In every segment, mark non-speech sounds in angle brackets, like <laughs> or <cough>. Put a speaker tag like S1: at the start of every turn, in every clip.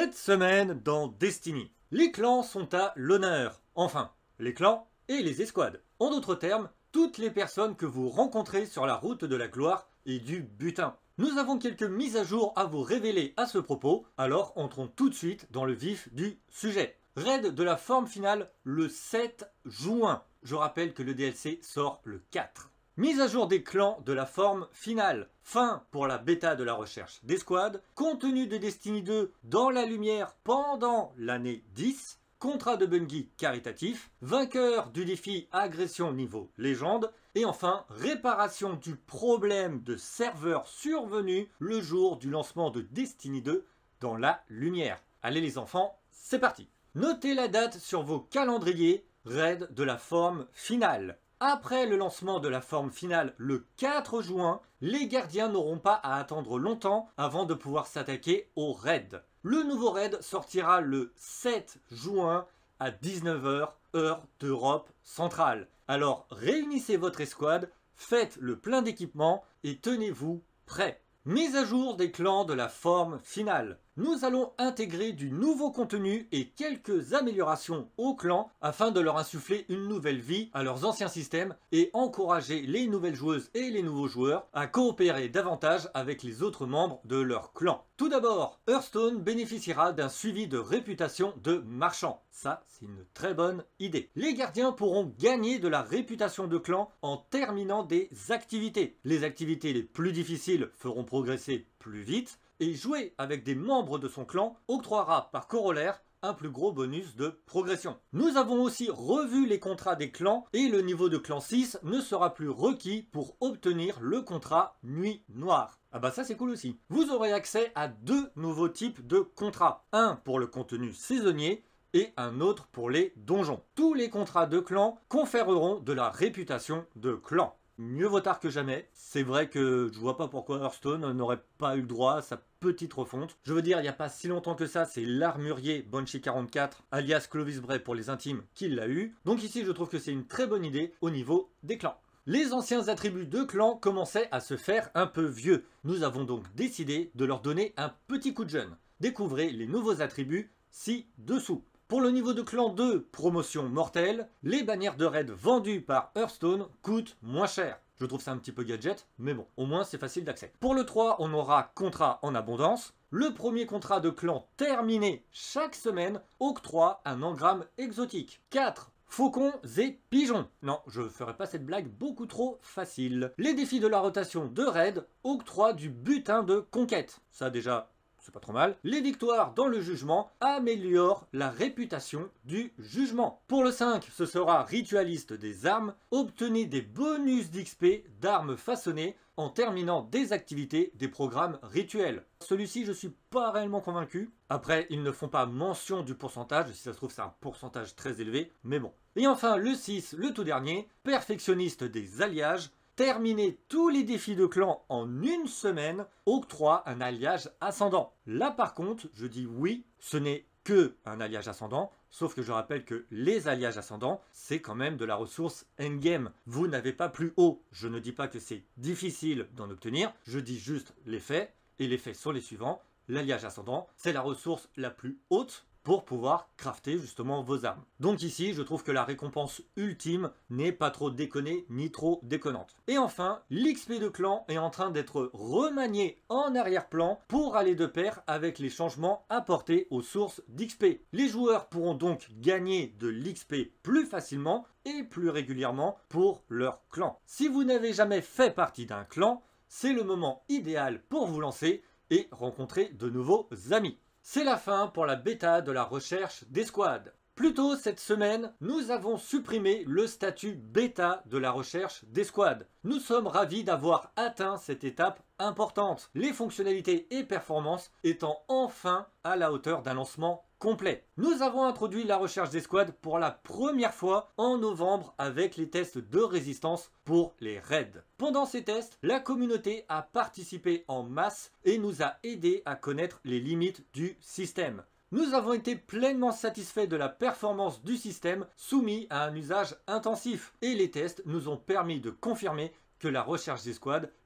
S1: Cette semaine dans Destiny, les clans sont à l'honneur. Enfin, les clans et les escouades. En d'autres termes, toutes les personnes que vous rencontrez sur la route de la gloire et du butin. Nous avons quelques mises à jour à vous révéler à ce propos, alors entrons tout de suite dans le vif du sujet. Raid de la forme finale le 7 juin. Je rappelle que le DLC sort le 4. Mise à jour des clans de la forme finale. Fin pour la bêta de la recherche des squads. Contenu de Destiny 2 dans la lumière pendant l'année 10. Contrat de Bungie caritatif. Vainqueur du défi agression niveau légende. Et enfin, réparation du problème de serveur survenu le jour du lancement de Destiny 2 dans la lumière. Allez les enfants, c'est parti Notez la date sur vos calendriers, raid de la forme finale. Après le lancement de la forme finale le 4 juin, les gardiens n'auront pas à attendre longtemps avant de pouvoir s'attaquer au raid. Le nouveau raid sortira le 7 juin à 19h, heure d'Europe centrale. Alors réunissez votre escouade, faites le plein d'équipement et tenez-vous prêts. Mise à jour des clans de la forme finale nous allons intégrer du nouveau contenu et quelques améliorations au clan afin de leur insuffler une nouvelle vie à leurs anciens systèmes et encourager les nouvelles joueuses et les nouveaux joueurs à coopérer davantage avec les autres membres de leur clan. Tout d'abord, Hearthstone bénéficiera d'un suivi de réputation de marchand. Ça, c'est une très bonne idée. Les gardiens pourront gagner de la réputation de clan en terminant des activités. Les activités les plus difficiles feront progresser plus vite, et jouer avec des membres de son clan octroiera par corollaire un plus gros bonus de progression. Nous avons aussi revu les contrats des clans et le niveau de clan 6 ne sera plus requis pour obtenir le contrat Nuit Noire. Ah bah ça c'est cool aussi. Vous aurez accès à deux nouveaux types de contrats. Un pour le contenu saisonnier et un autre pour les donjons. Tous les contrats de clan conféreront de la réputation de clan. Mieux vaut tard que jamais. C'est vrai que je vois pas pourquoi Hearthstone n'aurait pas eu le droit à sa petite refonte. Je veux dire, il n'y a pas si longtemps que ça, c'est l'armurier Banshee 44, alias Clovis Bray pour les intimes, qui l'a eu. Donc ici, je trouve que c'est une très bonne idée au niveau des clans. Les anciens attributs de clans commençaient à se faire un peu vieux. Nous avons donc décidé de leur donner un petit coup de jeune. Découvrez les nouveaux attributs ci-dessous. Pour le niveau de clan 2, promotion mortelle, les bannières de raid vendues par Hearthstone coûtent moins cher. Je trouve ça un petit peu gadget, mais bon, au moins c'est facile d'accès. Pour le 3, on aura contrat en abondance. Le premier contrat de clan terminé chaque semaine octroie un engramme exotique. 4. Faucons et pigeons. Non, je ferai pas cette blague beaucoup trop facile. Les défis de la rotation de raid octroient du butin de conquête. Ça déjà, pas trop mal. Les victoires dans le jugement améliorent la réputation du jugement. Pour le 5, ce sera ritualiste des armes. Obtenez des bonus d'XP d'armes façonnées en terminant des activités des programmes rituels. Celui-ci, je suis pas réellement convaincu. Après, ils ne font pas mention du pourcentage, si ça se trouve c'est un pourcentage très élevé, mais bon. Et enfin, le 6, le tout dernier, perfectionniste des alliages terminer tous les défis de clan en une semaine octroie un alliage ascendant. Là par contre, je dis oui, ce n'est que un alliage ascendant, sauf que je rappelle que les alliages ascendants, c'est quand même de la ressource endgame. Vous n'avez pas plus haut. Je ne dis pas que c'est difficile d'en obtenir, je dis juste les faits, et les faits sont les suivants. L'alliage ascendant, c'est la ressource la plus haute pour pouvoir crafter justement vos armes. Donc ici, je trouve que la récompense ultime n'est pas trop déconnée ni trop déconnante. Et enfin, l'XP de clan est en train d'être remanié en arrière-plan pour aller de pair avec les changements apportés aux sources d'XP. Les joueurs pourront donc gagner de l'XP plus facilement et plus régulièrement pour leur clan. Si vous n'avez jamais fait partie d'un clan, c'est le moment idéal pour vous lancer et rencontrer de nouveaux amis. C'est la fin pour la bêta de la recherche squads. Plus tôt cette semaine, nous avons supprimé le statut bêta de la recherche squads. Nous sommes ravis d'avoir atteint cette étape importante, les fonctionnalités et performances étant enfin à la hauteur d'un lancement complet. Nous avons introduit la recherche des pour la première fois en novembre avec les tests de résistance pour les raids. Pendant ces tests, la communauté a participé en masse et nous a aidé à connaître les limites du système. Nous avons été pleinement satisfaits de la performance du système soumis à un usage intensif et les tests nous ont permis de confirmer que la recherche des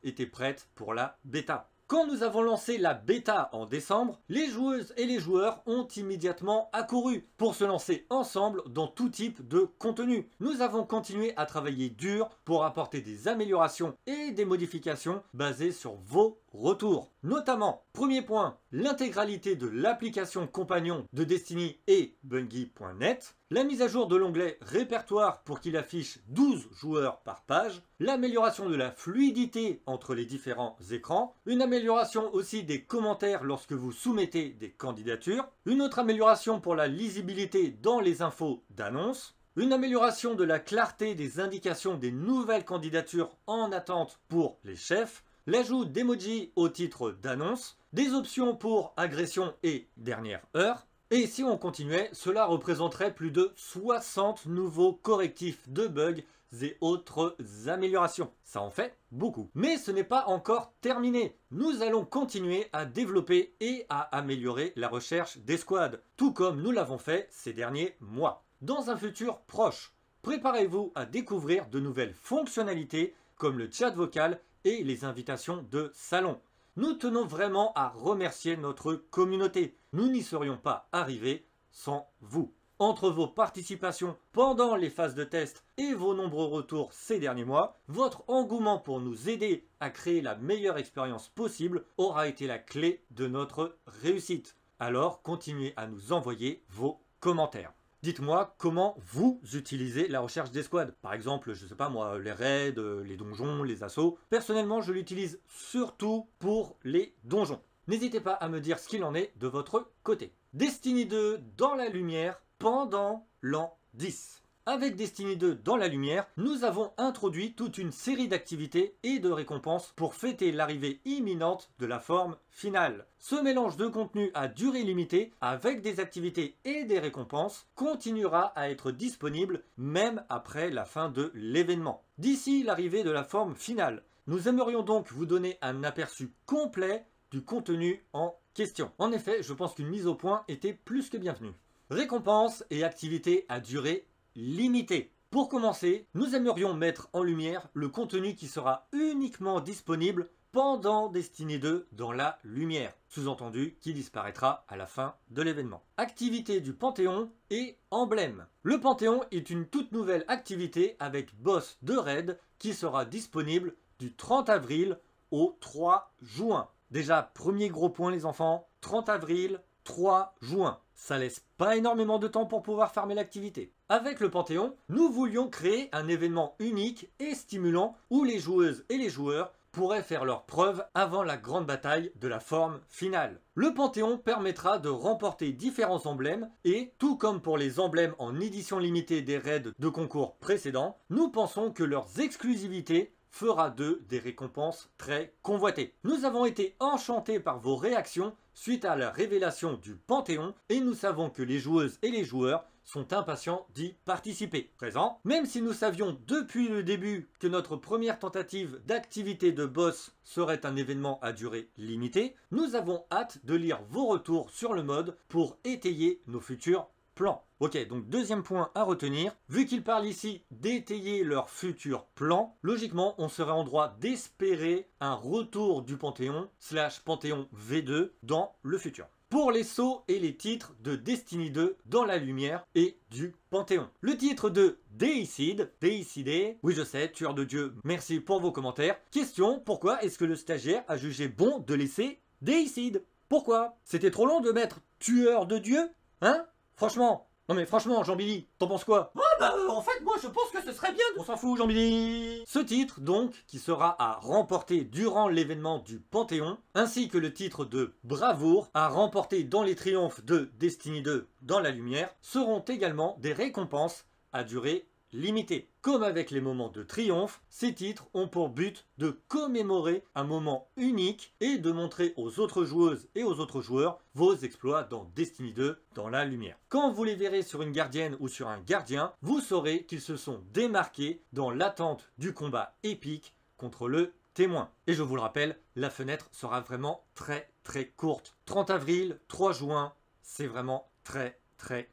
S1: était prête pour la bêta. Quand nous avons lancé la bêta en décembre, les joueuses et les joueurs ont immédiatement accouru pour se lancer ensemble dans tout type de contenu. Nous avons continué à travailler dur pour apporter des améliorations et des modifications basées sur vos retour. Notamment, premier point, l'intégralité de l'application compagnon de Destiny et Bungie.net, la mise à jour de l'onglet répertoire pour qu'il affiche 12 joueurs par page, l'amélioration de la fluidité entre les différents écrans, une amélioration aussi des commentaires lorsque vous soumettez des candidatures, une autre amélioration pour la lisibilité dans les infos d'annonce, une amélioration de la clarté des indications des nouvelles candidatures en attente pour les chefs, l'ajout d'emoji au titre d'annonce, des options pour agression et dernière heure, et si on continuait, cela représenterait plus de 60 nouveaux correctifs de bugs et autres améliorations. Ça en fait beaucoup. Mais ce n'est pas encore terminé. Nous allons continuer à développer et à améliorer la recherche des squads, tout comme nous l'avons fait ces derniers mois. Dans un futur proche, préparez-vous à découvrir de nouvelles fonctionnalités comme le chat vocal et les invitations de salon. Nous tenons vraiment à remercier notre communauté. Nous n'y serions pas arrivés sans vous. Entre vos participations pendant les phases de test et vos nombreux retours ces derniers mois, votre engouement pour nous aider à créer la meilleure expérience possible aura été la clé de notre réussite. Alors continuez à nous envoyer vos commentaires. Dites-moi comment vous utilisez la recherche des squads. Par exemple, je ne sais pas moi, les raids, euh, les donjons, les assauts. Personnellement, je l'utilise surtout pour les donjons. N'hésitez pas à me dire ce qu'il en est de votre côté. Destiny 2 dans la lumière pendant l'an 10. Avec Destiny 2 dans la lumière, nous avons introduit toute une série d'activités et de récompenses pour fêter l'arrivée imminente de la forme finale. Ce mélange de contenu à durée limitée, avec des activités et des récompenses, continuera à être disponible même après la fin de l'événement. D'ici l'arrivée de la forme finale, nous aimerions donc vous donner un aperçu complet du contenu en question. En effet, je pense qu'une mise au point était plus que bienvenue. Récompenses et activités à durée Limité. Pour commencer, nous aimerions mettre en lumière le contenu qui sera uniquement disponible pendant Destiny 2 dans la lumière, sous-entendu qui disparaîtra à la fin de l'événement. Activité du Panthéon et emblème. Le Panthéon est une toute nouvelle activité avec boss de raid qui sera disponible du 30 avril au 3 juin. Déjà, premier gros point les enfants, 30 avril, 3 juin. Ça laisse pas énormément de temps pour pouvoir farmer l'activité. Avec le Panthéon, nous voulions créer un événement unique et stimulant où les joueuses et les joueurs pourraient faire leurs preuves avant la grande bataille de la forme finale. Le Panthéon permettra de remporter différents emblèmes et, tout comme pour les emblèmes en édition limitée des raids de concours précédents, nous pensons que leurs exclusivités fera d'eux des récompenses très convoitées. Nous avons été enchantés par vos réactions suite à la révélation du Panthéon et nous savons que les joueuses et les joueurs sont impatients d'y participer. Présent, même si nous savions depuis le début que notre première tentative d'activité de boss serait un événement à durée limitée, nous avons hâte de lire vos retours sur le mode pour étayer nos futurs plans. Ok, donc deuxième point à retenir, vu qu'ils parlent ici d'étayer leurs futurs plans, logiquement on serait en droit d'espérer un retour du Panthéon slash Panthéon V2 dans le futur pour les sauts et les titres de Destiny 2 dans la lumière et du Panthéon. Le titre de Déicide, Déicidé, oui je sais, tueur de Dieu, merci pour vos commentaires. Question, pourquoi est-ce que le stagiaire a jugé bon de laisser Déicide Pourquoi C'était trop long de mettre tueur de Dieu Hein Franchement, non mais franchement, Jean-Billy, t'en penses quoi Ah bah euh, en fait, moi je pense que ce serait bien On s'en fout, Jean-Billy Ce titre, donc, qui sera à remporter durant l'événement du Panthéon, ainsi que le titre de bravoure à remporter dans les triomphes de Destiny 2 dans la lumière, seront également des récompenses à durée Limité. Comme avec les moments de triomphe, ces titres ont pour but de commémorer un moment unique et de montrer aux autres joueuses et aux autres joueurs vos exploits dans Destiny 2 dans la lumière. Quand vous les verrez sur une gardienne ou sur un gardien, vous saurez qu'ils se sont démarqués dans l'attente du combat épique contre le témoin. Et je vous le rappelle, la fenêtre sera vraiment très très courte. 30 avril, 3 juin, c'est vraiment très très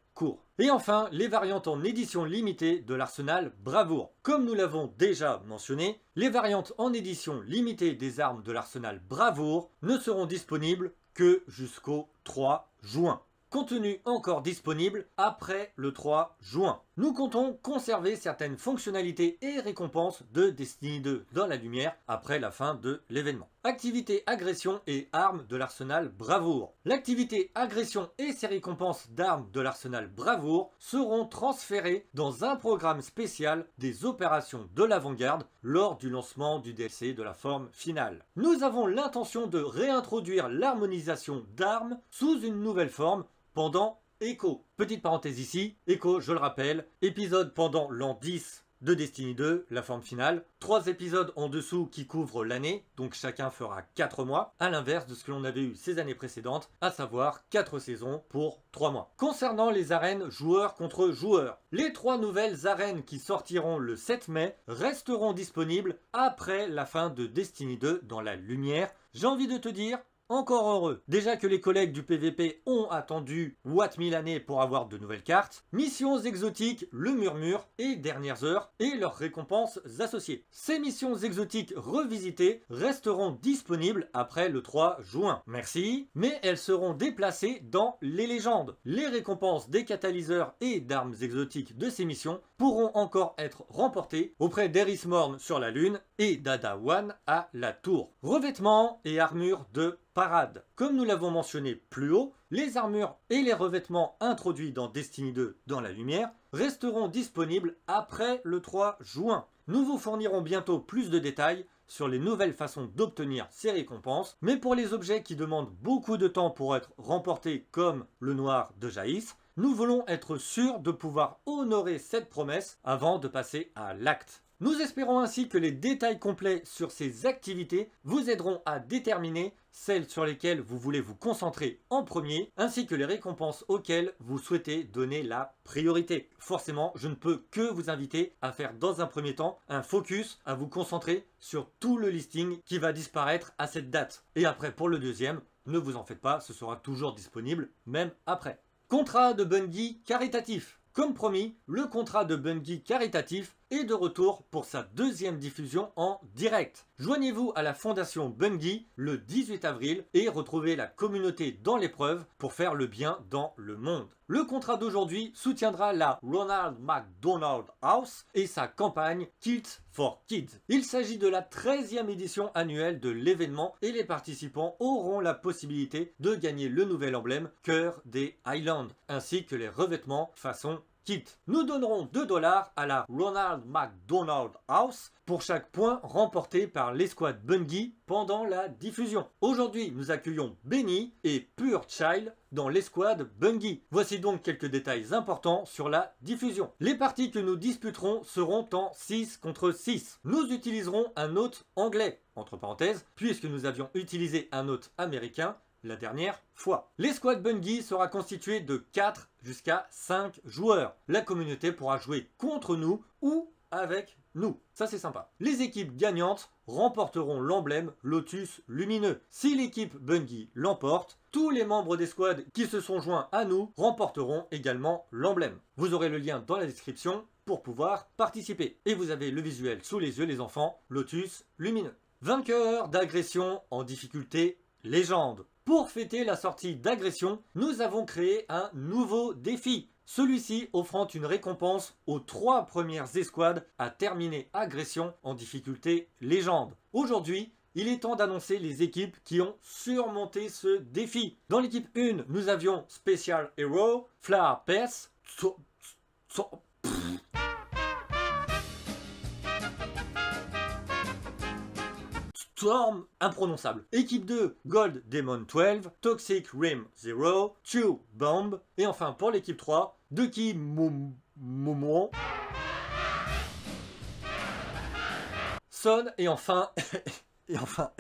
S1: et enfin, les variantes en édition limitée de l'arsenal Bravour. Comme nous l'avons déjà mentionné, les variantes en édition limitée des armes de l'arsenal Bravour ne seront disponibles que jusqu'au 3 juin. Contenu encore disponible après le 3 juin. Nous comptons conserver certaines fonctionnalités et récompenses de Destiny 2 dans la lumière après la fin de l'événement. Activité agression et armes de l'arsenal bravoure. L'activité agression et ses récompenses d'armes de l'arsenal bravoure seront transférées dans un programme spécial des opérations de l'avant-garde lors du lancement du DLC de la forme finale. Nous avons l'intention de réintroduire l'harmonisation d'armes sous une nouvelle forme pendant Écho, Petite parenthèse ici, Écho, je le rappelle, épisode pendant l'an 10 de Destiny 2, la forme finale, trois épisodes en dessous qui couvrent l'année, donc chacun fera 4 mois, à l'inverse de ce que l'on avait eu ces années précédentes, à savoir 4 saisons pour 3 mois. Concernant les arènes joueurs contre joueurs, les trois nouvelles arènes qui sortiront le 7 mai resteront disponibles après la fin de Destiny 2 dans la lumière. J'ai envie de te dire, encore heureux. Déjà que les collègues du PVP ont attendu what mille années pour avoir de nouvelles cartes, missions exotiques, le murmure et dernières heures et leurs récompenses associées. Ces missions exotiques revisitées resteront disponibles après le 3 juin. Merci, mais elles seront déplacées dans les légendes. Les récompenses des catalyseurs et d'armes exotiques de ces missions pourront encore être remportées auprès d'Eris Morn sur la Lune et d'Adawan à la Tour. Revêtements et armures de parade. Comme nous l'avons mentionné plus haut, les armures et les revêtements introduits dans Destiny 2 dans la lumière resteront disponibles après le 3 juin. Nous vous fournirons bientôt plus de détails sur les nouvelles façons d'obtenir ces récompenses, mais pour les objets qui demandent beaucoup de temps pour être remportés comme le noir de Jaïs, nous voulons être sûrs de pouvoir honorer cette promesse avant de passer à l'acte. Nous espérons ainsi que les détails complets sur ces activités vous aideront à déterminer celles sur lesquelles vous voulez vous concentrer en premier, ainsi que les récompenses auxquelles vous souhaitez donner la priorité. Forcément, je ne peux que vous inviter à faire dans un premier temps un focus, à vous concentrer sur tout le listing qui va disparaître à cette date. Et après, pour le deuxième, ne vous en faites pas, ce sera toujours disponible, même après. Contrat de Bungie caritatif. Comme promis, le contrat de Bungie caritatif et de retour pour sa deuxième diffusion en direct. Joignez-vous à la Fondation Bungie le 18 avril et retrouvez la communauté dans l'épreuve pour faire le bien dans le monde. Le contrat d'aujourd'hui soutiendra la Ronald McDonald House et sa campagne Kids for Kids. Il s'agit de la 13e édition annuelle de l'événement et les participants auront la possibilité de gagner le nouvel emblème Cœur des Highlands ainsi que les revêtements façon nous donnerons 2 dollars à la Ronald McDonald House pour chaque point remporté par l'escouade Bungie pendant la diffusion. Aujourd'hui, nous accueillons Benny et Pure Child dans l'escouade Bungie. Voici donc quelques détails importants sur la diffusion. Les parties que nous disputerons seront en 6 contre 6. Nous utiliserons un hôte anglais, entre parenthèses, puisque nous avions utilisé un hôte américain la dernière fois. L'escouade Bungie sera constituée de 4 jusqu'à 5 joueurs. La communauté pourra jouer contre nous ou avec nous. Ça c'est sympa. Les équipes gagnantes remporteront l'emblème Lotus Lumineux. Si l'équipe Bungie l'emporte, tous les membres des squads qui se sont joints à nous remporteront également l'emblème. Vous aurez le lien dans la description pour pouvoir participer. Et vous avez le visuel sous les yeux les enfants, Lotus Lumineux. Vainqueur d'agression en difficulté légende. Pour fêter la sortie d'agression, nous avons créé un nouveau défi. Celui-ci offrant une récompense aux trois premières escouades à terminer agression en difficulté légende. Aujourd'hui, il est temps d'annoncer les équipes qui ont surmonté ce défi. Dans l'équipe 1, nous avions Special Hero, Fla Pers, Storm imprononçable. Équipe 2, Gold Demon 12, Toxic Rim 0, Chew Bomb, et enfin pour l'équipe 3, Ducky Moumon. Son et enfin. <laughs> et enfin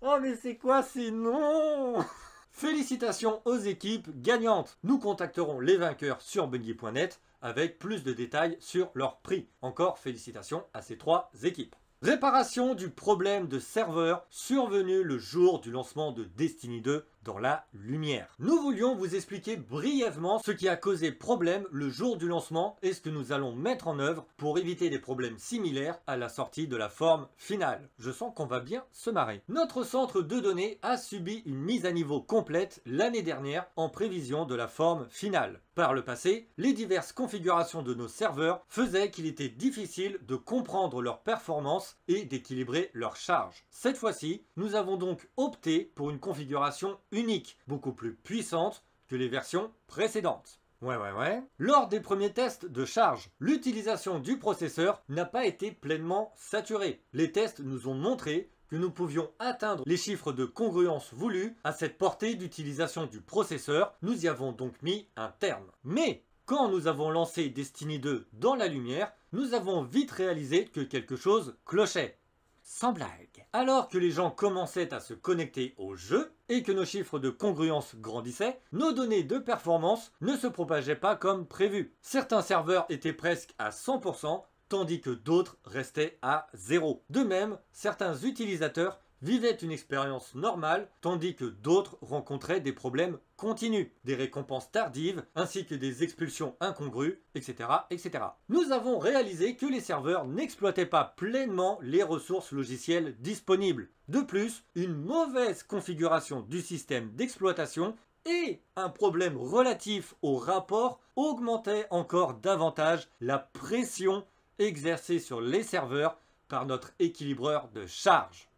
S1: Oh mais c'est quoi ces noms Félicitations aux équipes gagnantes Nous contacterons les vainqueurs sur bungie.net avec plus de détails sur leur prix. Encore félicitations à ces trois équipes. Réparation du problème de serveur survenu le jour du lancement de Destiny 2 dans la lumière. Nous voulions vous expliquer brièvement ce qui a causé problème le jour du lancement et ce que nous allons mettre en œuvre pour éviter des problèmes similaires à la sortie de la forme finale. Je sens qu'on va bien se marrer. Notre centre de données a subi une mise à niveau complète l'année dernière en prévision de la forme finale. Par le passé, les diverses configurations de nos serveurs faisaient qu'il était difficile de comprendre leur performance et d'équilibrer leur charge. Cette fois-ci, nous avons donc opté pour une configuration unique, beaucoup plus puissante que les versions précédentes. Ouais, ouais, ouais. Lors des premiers tests de charge, l'utilisation du processeur n'a pas été pleinement saturée. Les tests nous ont montré que nous pouvions atteindre les chiffres de congruence voulus à cette portée d'utilisation du processeur. Nous y avons donc mis un terme. Mais quand nous avons lancé Destiny 2 dans la lumière, nous avons vite réalisé que quelque chose clochait. Sans blague. Alors que les gens commençaient à se connecter au jeu, et que nos chiffres de congruence grandissaient, nos données de performance ne se propageaient pas comme prévu. Certains serveurs étaient presque à 100%, tandis que d'autres restaient à zéro. De même, certains utilisateurs vivaient une expérience normale, tandis que d'autres rencontraient des problèmes continus, des récompenses tardives, ainsi que des expulsions incongrues, etc. etc. Nous avons réalisé que les serveurs n'exploitaient pas pleinement les ressources logicielles disponibles. De plus, une mauvaise configuration du système d'exploitation et un problème relatif au rapport augmentaient encore davantage la pression exercée sur les serveurs par notre équilibreur de charge.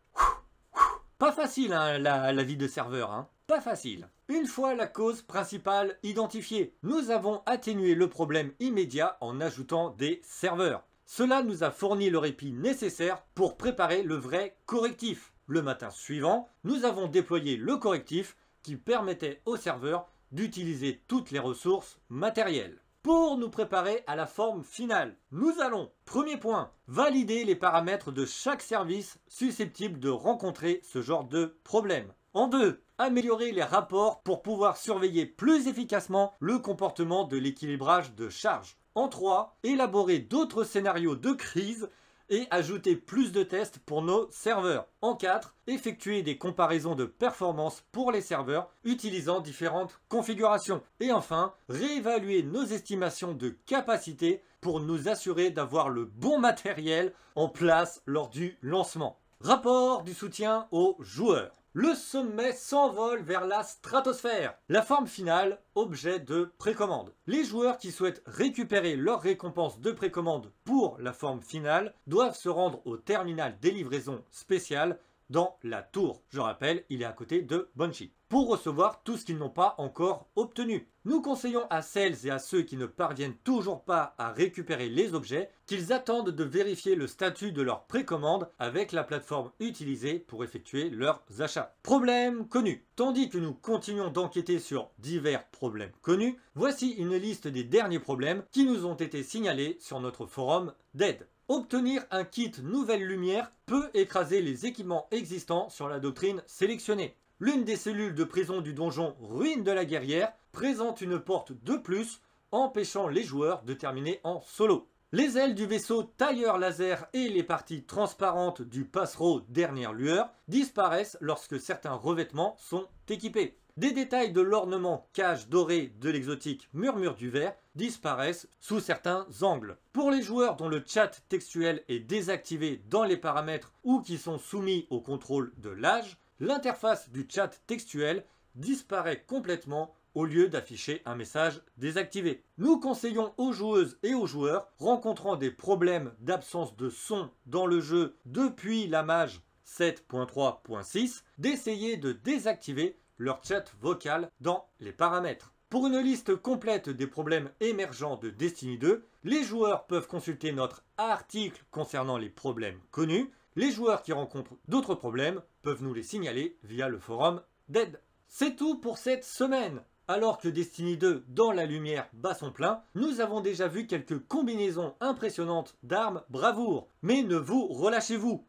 S1: Pas facile hein, la, vie de serveur, hein. pas facile. Une fois la cause principale identifiée, nous avons atténué le problème immédiat en ajoutant des serveurs. Cela nous a fourni le répit nécessaire pour préparer le vrai correctif. Le matin suivant, nous avons déployé le correctif qui permettait au serveur d'utiliser toutes les ressources matérielles pour nous préparer à la forme finale. Nous allons, premier point, valider les paramètres de chaque service susceptible de rencontrer ce genre de problème. En deux, améliorer les rapports pour pouvoir surveiller plus efficacement le comportement de l'équilibrage de charge. En trois, élaborer d'autres scénarios de crise et ajouter plus de tests pour nos serveurs. En 4, effectuer des comparaisons de performance pour les serveurs utilisant différentes configurations. Et enfin, réévaluer nos estimations de capacité pour nous assurer d'avoir le bon matériel en place lors du lancement. Rapport du soutien aux joueurs le sommet s'envole vers la stratosphère. La forme finale, objet de précommande. Les joueurs qui souhaitent récupérer leur récompense de précommande pour la forme finale doivent se rendre au terminal des livraisons spéciales dans la tour. Je rappelle, il est à côté de Banshee. Pour recevoir tout ce qu'ils n'ont pas encore obtenu. Nous conseillons à celles et à ceux qui ne parviennent toujours pas à récupérer les objets qu'ils attendent de vérifier le statut de leur précommande avec la plateforme utilisée pour effectuer leurs achats. Problème connu. Tandis que nous continuons d'enquêter sur divers problèmes connus, voici une liste des derniers problèmes qui nous ont été signalés sur notre forum d'aide. Obtenir un kit Nouvelle Lumière peut écraser les équipements existants sur la doctrine sélectionnée. L'une des cellules de prison du donjon Ruine de la Guerrière présente une porte de plus empêchant les joueurs de terminer en solo. Les ailes du vaisseau tailleur laser et les parties transparentes du passereau dernière lueur disparaissent lorsque certains revêtements sont équipés. Des détails de l'ornement cage doré de l'exotique murmure du verre disparaissent sous certains angles. Pour les joueurs dont le chat textuel est désactivé dans les paramètres ou qui sont soumis au contrôle de l'âge, l'interface du chat textuel disparaît complètement au lieu d'afficher un message désactivé. Nous conseillons aux joueuses et aux joueurs rencontrant des problèmes d'absence de son dans le jeu depuis la mage 7.3.6 d'essayer de désactiver leur chat vocal dans les paramètres. Pour une liste complète des problèmes émergents de Destiny 2, les joueurs peuvent consulter notre article concernant les problèmes connus. Les joueurs qui rencontrent d'autres problèmes peuvent nous les signaler via le forum d'aide. C'est tout pour cette semaine alors que Destiny 2 dans la lumière bat son plein, nous avons déjà vu quelques combinaisons impressionnantes d'armes bravoure. Mais ne vous relâchez-vous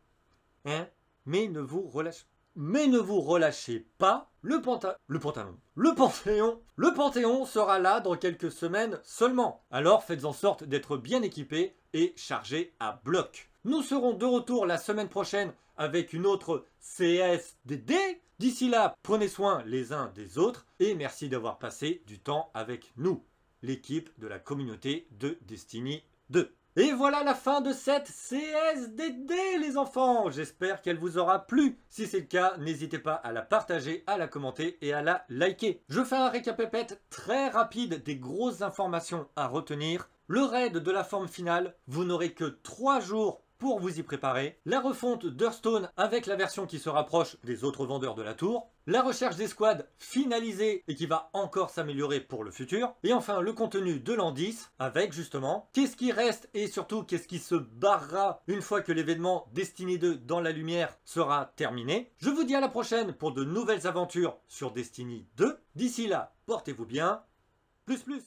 S1: Hein Mais ne vous relâchez mais ne vous relâchez pas, le, pantalon, le panthéon, le panthéon sera là dans quelques semaines seulement. Alors faites en sorte d'être bien équipé et chargé à bloc. Nous serons de retour la semaine prochaine avec une autre CSDD. D'ici là, prenez soin les uns des autres et merci d'avoir passé du temps avec nous, l'équipe de la communauté de Destiny 2. Et voilà la fin de cette CSDD les enfants J'espère qu'elle vous aura plu. Si c'est le cas, n'hésitez pas à la partager, à la commenter et à la liker. Je fais un récapépète très rapide des grosses informations à retenir. Le raid de la forme finale, vous n'aurez que 3 jours pour vous y préparer, la refonte d'Hearthstone avec la version qui se rapproche des autres vendeurs de la tour, la recherche des squads finalisée et qui va encore s'améliorer pour le futur, et enfin le contenu de l'an 10 avec justement qu'est-ce qui reste et surtout qu'est-ce qui se barrera une fois que l'événement Destiny 2 dans la lumière sera terminé. Je vous dis à la prochaine pour de nouvelles aventures sur Destiny 2. D'ici là, portez-vous bien. Plus plus